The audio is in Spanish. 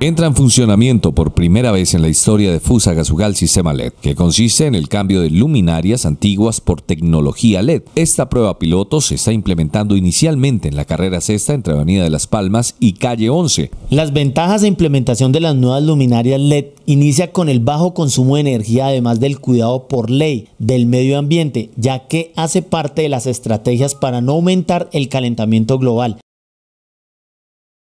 Entra en funcionamiento por primera vez en la historia de FUSA Gasugal sistema LED, que consiste en el cambio de luminarias antiguas por tecnología LED. Esta prueba piloto se está implementando inicialmente en la carrera sexta entre Avenida de las Palmas y Calle 11. Las ventajas de implementación de las nuevas luminarias LED inicia con el bajo consumo de energía, además del cuidado por ley del medio ambiente, ya que hace parte de las estrategias para no aumentar el calentamiento global.